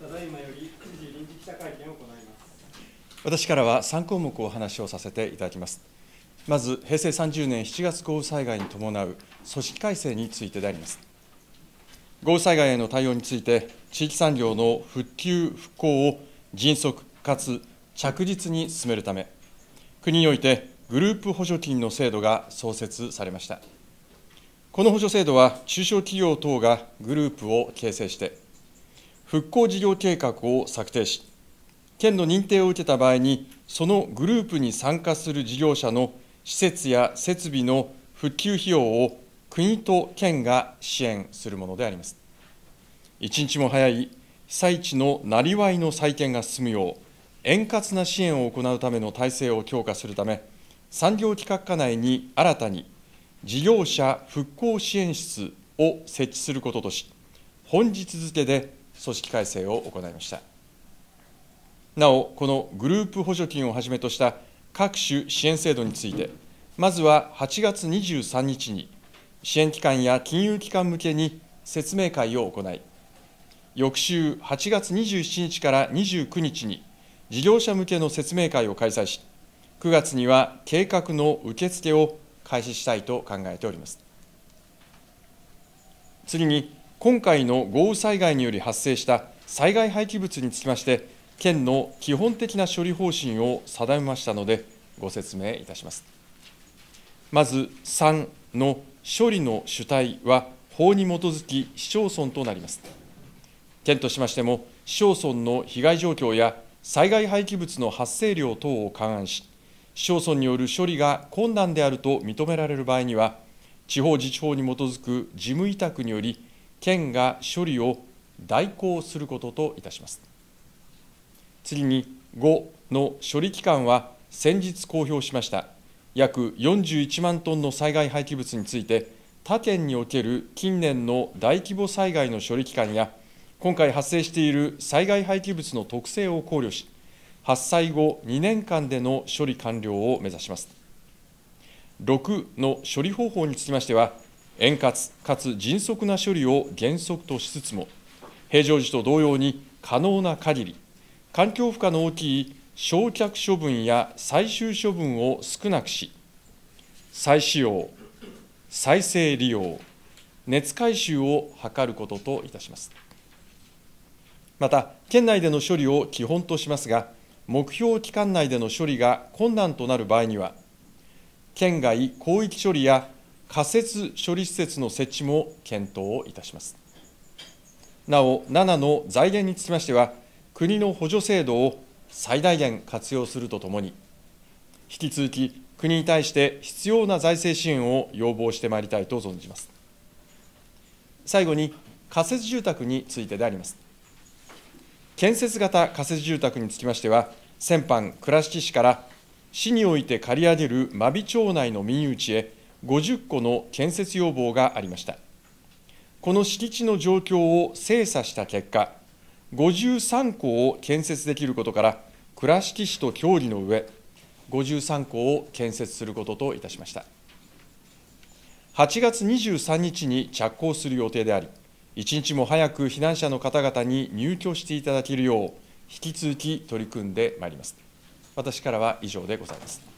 ただいまより9時臨時記者会見を行います私からは3項目お話をさせていただきますまず平成30年7月豪雨災害に伴う組織改正についてであります豪雨災害への対応について地域産業の復旧復興を迅速かつ着実に進めるため国においてグループ補助金の制度が創設されましたこの補助制度は中小企業等がグループを形成して復興事業計画を策定し、県の認定を受けた場合に、そのグループに参加する事業者の施設や設備の復旧費用を国と県が支援するものであります。一日も早い被災地のなりわいの再建が進むよう、円滑な支援を行うための体制を強化するため、産業企画課内に新たに事業者復興支援室を設置することとし、本日付で組織改正を行いましたなおこのグループ補助金をはじめとした各種支援制度についてまずは8月23日に支援機関や金融機関向けに説明会を行い翌週8月27日から29日に事業者向けの説明会を開催し9月には計画の受付を開始したいと考えております次に今回の豪雨災害により発生した災害廃棄物につきまして、県の基本的な処理方針を定めましたので、ご説明いたします。まず3の処理の主体は、法に基づき市町村となります。県としましても、市町村の被害状況や災害廃棄物の発生量等を勘案し、市町村による処理が困難であると認められる場合には、地方自治法に基づく事務委託により、県が処理を代行することといたします。次に5の処理期間は先日公表しました約41万トンの災害廃棄物について他県における近年の大規模災害の処理期間や今回発生している災害廃棄物の特性を考慮し発災後2年間での処理完了を目指します6の処理方法につきましては円滑かつ迅速な処理を原則としつつも、平常時と同様に可能な限り、環境負荷の大きい焼却処分や最終処分を少なくし、再使用、再生利用、熱回収を図ることといたします。また、県内での処理を基本としますが、目標期間内での処理が困難となる場合には、県外広域処理や仮設処理施設の設置も検討をいたします。なお、7の財源につきましては、国の補助制度を最大限活用するとともに、引き続き国に対して必要な財政支援を要望してまいりたいと存じます。最後に、仮設住宅についてであります。建設型仮設住宅につきましては、先般、倉敷市から市において借り上げる真備町内の民有地へ、50個の建設要望がありましたこの敷地の状況を精査した結果53校を建設できることから倉敷市と協議の上53校を建設することといたしました8月23日に着工する予定であり一日も早く避難者の方々に入居していただけるよう引き続き取り組んでまいります私からは以上でございます